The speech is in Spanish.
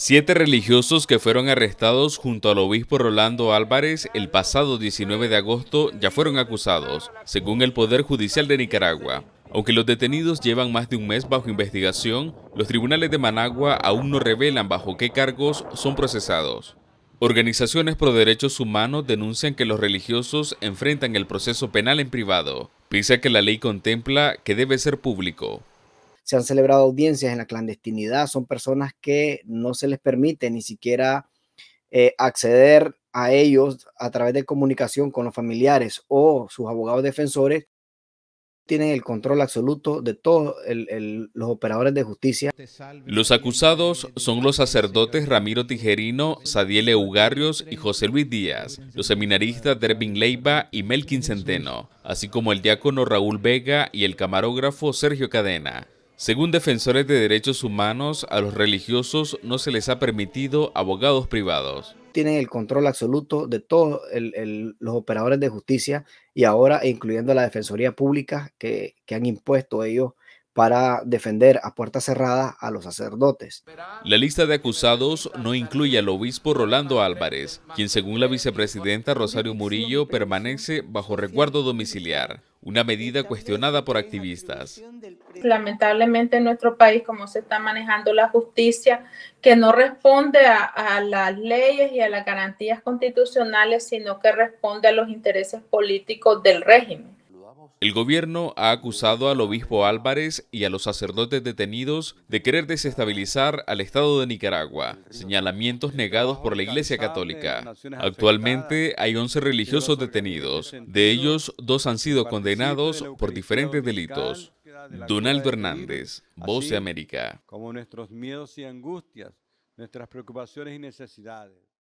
Siete religiosos que fueron arrestados junto al obispo Rolando Álvarez el pasado 19 de agosto ya fueron acusados, según el Poder Judicial de Nicaragua. Aunque los detenidos llevan más de un mes bajo investigación, los tribunales de Managua aún no revelan bajo qué cargos son procesados. Organizaciones pro derechos humanos denuncian que los religiosos enfrentan el proceso penal en privado, pese a que la ley contempla que debe ser público se han celebrado audiencias en la clandestinidad, son personas que no se les permite ni siquiera eh, acceder a ellos a través de comunicación con los familiares o sus abogados defensores, tienen el control absoluto de todos los operadores de justicia. Los acusados son los sacerdotes Ramiro Tijerino, Sadiel Eugarrios y José Luis Díaz, los seminaristas Dervin Leiva y Melkin Centeno, así como el diácono Raúl Vega y el camarógrafo Sergio Cadena. Según defensores de derechos humanos, a los religiosos no se les ha permitido abogados privados. Tienen el control absoluto de todos los operadores de justicia y ahora incluyendo la Defensoría Pública que, que han impuesto ellos para defender a puerta cerrada a los sacerdotes. La lista de acusados no incluye al obispo Rolando Álvarez, quien según la vicepresidenta Rosario Murillo permanece bajo recuerdo domiciliar, una medida cuestionada por activistas lamentablemente en nuestro país, cómo se está manejando la justicia, que no responde a, a, las leyes y a las garantías constitucionales, sino que responde a los intereses políticos del régimen. El gobierno ha acusado al obispo Álvarez y a los sacerdotes detenidos de querer desestabilizar al Estado de Nicaragua, señalamientos negados por la Iglesia Católica. Actualmente hay 11 religiosos detenidos, de ellos dos han sido condenados por diferentes delitos. Donaldo Hernández, Voz de América. Como nuestros miedos y angustias, nuestras preocupaciones y necesidades.